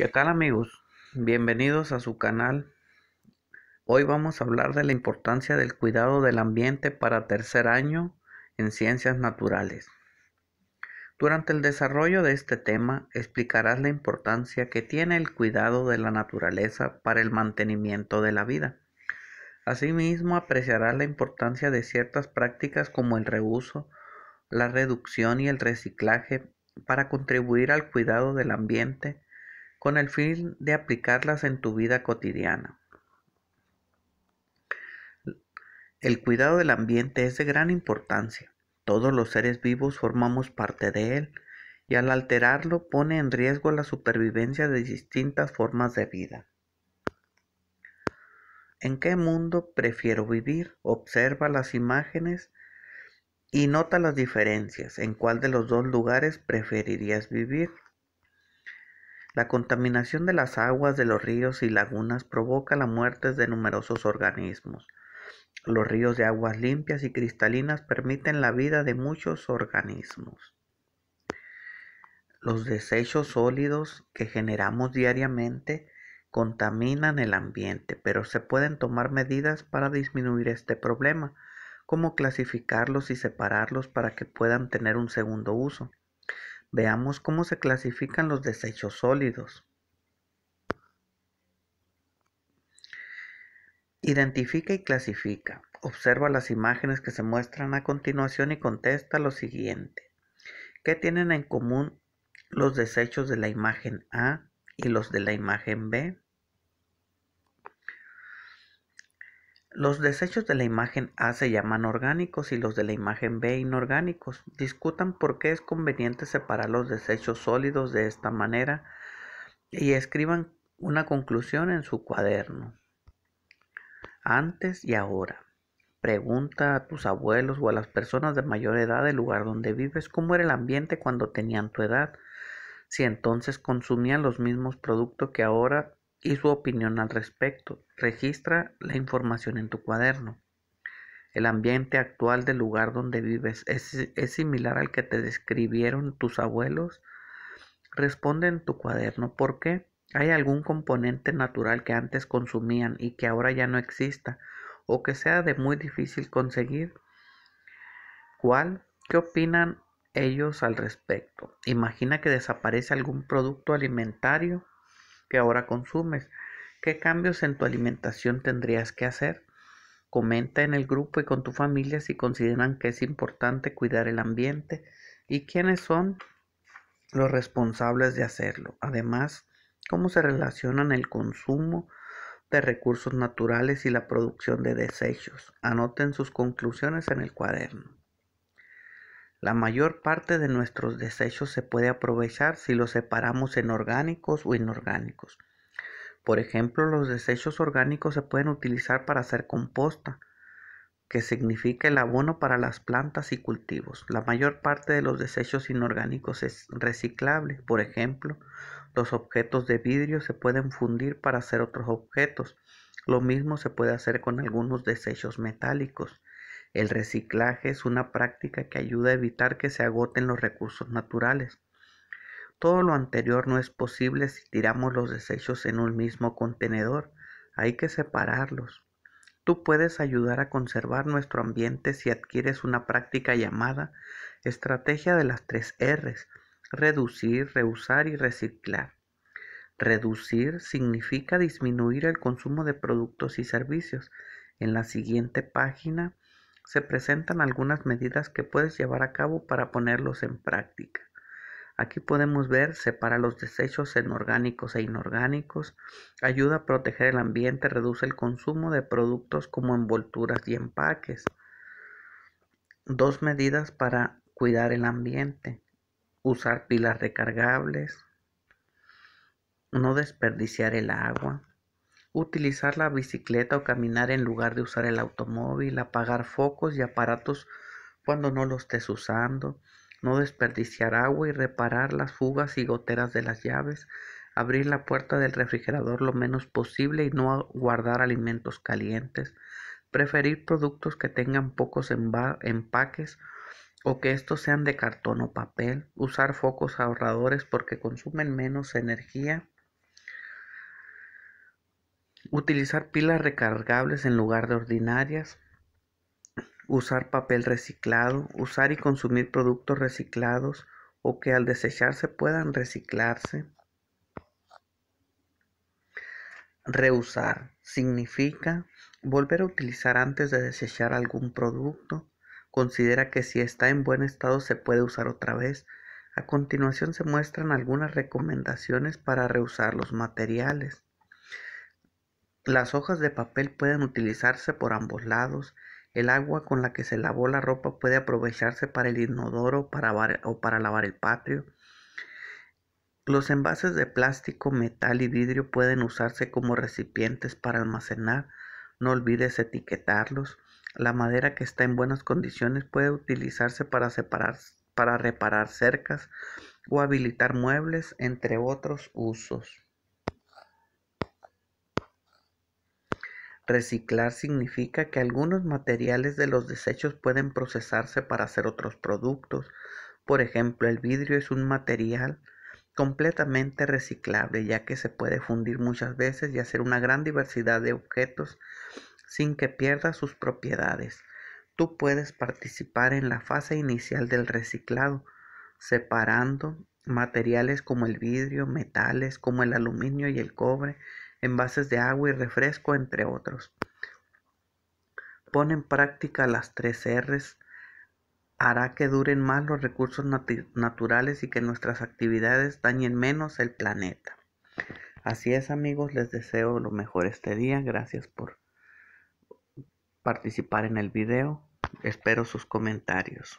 ¿Qué tal amigos? Bienvenidos a su canal. Hoy vamos a hablar de la importancia del cuidado del ambiente para tercer año en ciencias naturales. Durante el desarrollo de este tema explicarás la importancia que tiene el cuidado de la naturaleza para el mantenimiento de la vida. Asimismo apreciarás la importancia de ciertas prácticas como el reuso, la reducción y el reciclaje para contribuir al cuidado del ambiente con el fin de aplicarlas en tu vida cotidiana. El cuidado del ambiente es de gran importancia. Todos los seres vivos formamos parte de él y al alterarlo pone en riesgo la supervivencia de distintas formas de vida. ¿En qué mundo prefiero vivir? Observa las imágenes y nota las diferencias. ¿En cuál de los dos lugares preferirías vivir? La contaminación de las aguas de los ríos y lagunas provoca la muerte de numerosos organismos. Los ríos de aguas limpias y cristalinas permiten la vida de muchos organismos. Los desechos sólidos que generamos diariamente contaminan el ambiente, pero se pueden tomar medidas para disminuir este problema, como clasificarlos y separarlos para que puedan tener un segundo uso. Veamos cómo se clasifican los desechos sólidos. Identifica y clasifica. Observa las imágenes que se muestran a continuación y contesta lo siguiente. ¿Qué tienen en común los desechos de la imagen A y los de la imagen B? Los desechos de la imagen A se llaman orgánicos y los de la imagen B inorgánicos. Discutan por qué es conveniente separar los desechos sólidos de esta manera y escriban una conclusión en su cuaderno. Antes y ahora. Pregunta a tus abuelos o a las personas de mayor edad del lugar donde vives cómo era el ambiente cuando tenían tu edad, si entonces consumían los mismos productos que ahora y su opinión al respecto. Registra la información en tu cuaderno. El ambiente actual del lugar donde vives es, similar al que te describieron tus abuelos. Responde en tu cuaderno por qué. ¿Hay algún componente natural que antes consumían y que ahora ya no exista o que sea de muy difícil conseguir? ¿Cuál? ¿Qué opinan ellos al respecto? Imagina que desaparece algún producto alimentario que ahora consumes? ¿Qué cambios en tu alimentación tendrías que hacer? Comenta en el grupo y con tu familia si consideran que es importante cuidar el ambiente y quiénes son los responsables de hacerlo. Además, cómo se relacionan el consumo de recursos naturales y la producción de desechos. Anoten sus conclusiones en el cuaderno. La mayor parte de nuestros desechos se puede aprovechar si los separamos en orgánicos o inorgánicos. Por ejemplo, los desechos orgánicos se pueden utilizar para hacer composta, que significa el abono para las plantas y cultivos. La mayor parte de los desechos inorgánicos es reciclable. Por ejemplo, los objetos de vidrio se pueden fundir para hacer otros objetos. Lo mismo se puede hacer con algunos desechos metálicos. El reciclaje es una práctica que ayuda a evitar que se agoten los recursos naturales. Todo lo anterior no es posible si tiramos los desechos en un mismo contenedor. Hay que separarlos. Tú puedes ayudar a conservar nuestro ambiente si adquieres una práctica llamada estrategia de las tres R's, reducir, reusar y reciclar. Reducir significa disminuir el consumo de productos y servicios. En la siguiente página se presentan algunas medidas que puedes llevar a cabo para ponerlos en práctica. Aquí podemos ver separa los desechos en orgánicos e inorgánicos, ayuda a proteger el ambiente, reduce el consumo de productos como envolturas y empaques. Dos medidas para cuidar el ambiente. Usar pilas recargables. No desperdiciar el agua utilizar la bicicleta o caminar en lugar de usar el automóvil, apagar focos y aparatos cuando no los estés usando, no desperdiciar agua y reparar las fugas y goteras de las llaves, abrir la puerta del refrigerador lo menos posible y no guardar alimentos calientes, preferir productos que tengan pocos empaques o que estos sean de cartón o papel, usar focos ahorradores porque consumen menos energía, Utilizar pilas recargables en lugar de ordinarias. Usar papel reciclado. Usar y consumir productos reciclados o que al desecharse puedan reciclarse. Reusar significa volver a utilizar antes de desechar algún producto. Considera que si está en buen estado se puede usar otra vez. A continuación se muestran algunas recomendaciones para reusar los materiales. Las hojas de papel pueden utilizarse por ambos lados. El agua con la que se lavó la ropa puede aprovecharse para el inodoro o para lavar el patio. Los envases de plástico, metal y vidrio pueden usarse como recipientes para almacenar. No olvides etiquetarlos. La madera que está en buenas condiciones puede utilizarse para, separar, para reparar cercas o habilitar muebles, entre otros usos. Reciclar significa que algunos materiales de los desechos pueden procesarse para hacer otros productos. Por ejemplo, el vidrio es un material completamente reciclable ya que se puede fundir muchas veces y hacer una gran diversidad de objetos sin que pierda sus propiedades. Tú puedes participar en la fase inicial del reciclado, separando materiales como el vidrio, metales como el aluminio y el cobre envases de agua y refresco, entre otros. Pon en práctica las tres R's, hará que duren más los recursos naturales y que nuestras actividades dañen menos el planeta. Así es amigos, les deseo lo mejor este día. Gracias por participar en el video. Espero sus comentarios.